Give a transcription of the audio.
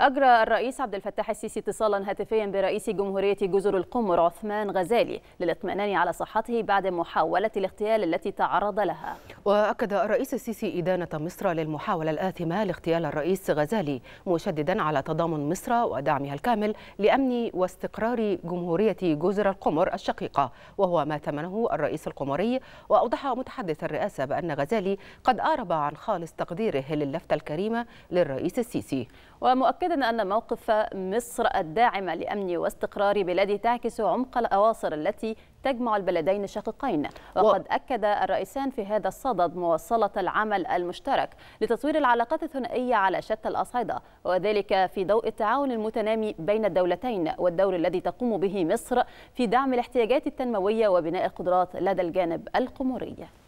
أجرى الرئيس عبد الفتاح السيسي اتصالا هاتفيا برئيس جمهورية جزر القمر عثمان غزالي للاطمئنان على صحته بعد محاولة الاغتيال التي تعرض لها وأكد الرئيس السيسي إدانة مصر للمحاولة الآثمة لاغتيال الرئيس غزالي مشددا على تضامن مصر ودعمها الكامل لأمن واستقرار جمهورية جزر القمر الشقيقة وهو ما ثمنه الرئيس القمري وأوضح متحدث الرئاسة بأن غزالي قد أعرب عن خالص تقديره للفتة الكريمة للرئيس السيسي ومؤكدا أن موقف مصر الداعمة لأمن واستقرار بلاده تعكس عمق الأواصر التي تجمع البلدين الشقيقين وقد أكد الرئيسان في هذا الصدد بالصدد مواصلة العمل المشترك لتطوير العلاقات الثنائية على شتى الأصعدة وذلك في ضوء التعاون المتنامي بين الدولتين والدور الذي تقوم به مصر في دعم الاحتياجات التنموية وبناء القدرات لدى الجانب القمري